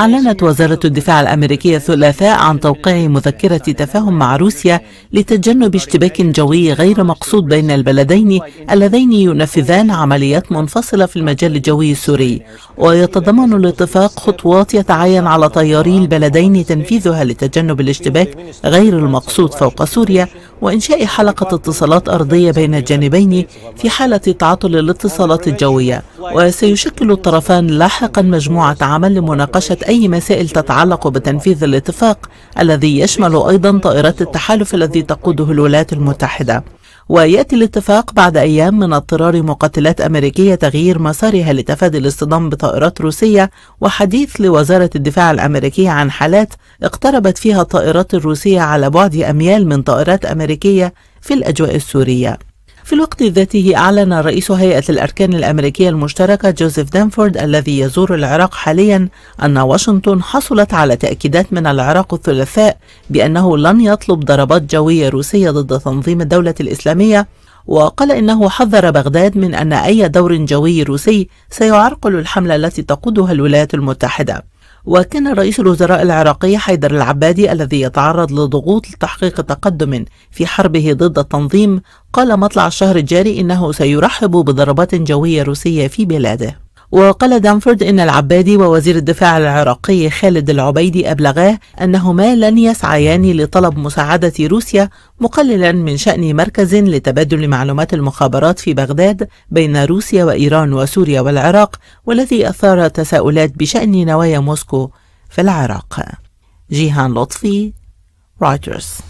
أعلنت وزارة الدفاع الأمريكية الثلاثاء عن توقيع مذكرة تفاهم مع روسيا لتجنب اشتباك جوي غير مقصود بين البلدين اللذين ينفذان عمليات منفصلة في المجال الجوي السوري ويتضمن الاتفاق خطوات يتعين على طياري البلدين تنفيذها لتجنب الاشتباك غير المقصود فوق سوريا وإنشاء حلقة اتصالات أرضية بين الجانبين في حالة تعطل الاتصالات الجوية وسيشكل الطرفان لاحقا مجموعة عمل لمناقشة أي مسائل تتعلق بتنفيذ الاتفاق الذي يشمل أيضا طائرات التحالف الذي تقوده الولايات المتحدة ويأتي الاتفاق بعد أيام من اضطرار مقاتلات أمريكية تغيير مسارها لتفادي الاصطدام بطائرات روسية وحديث لوزارة الدفاع الأمريكية عن حالات اقتربت فيها الطائرات الروسية على بعد أميال من طائرات أمريكية في الأجواء السورية في الوقت ذاته أعلن رئيس هيئة الأركان الأمريكية المشتركة جوزيف دانفورد الذي يزور العراق حاليا أن واشنطن حصلت على تأكيدات من العراق الثلاثاء بأنه لن يطلب ضربات جوية روسية ضد تنظيم الدولة الإسلامية وقال إنه حذر بغداد من أن أي دور جوي روسي سيعرقل الحملة التي تقودها الولايات المتحدة وكان رئيس الوزراء العراقي حيدر العبادي الذي يتعرض لضغوط لتحقيق تقدم في حربه ضد التنظيم قال مطلع الشهر الجاري إنه سيرحب بضربات جوية روسية في بلاده وقال دانفورد إن العبادي ووزير الدفاع العراقي خالد العبيدي أبلغاه أنهما لن يسعيان لطلب مساعدة روسيا مقللا من شأن مركز لتبادل معلومات المخابرات في بغداد بين روسيا وإيران وسوريا والعراق والذي أثار تساؤلات بشأن نوايا موسكو في العراق جيهان لطفي رايترز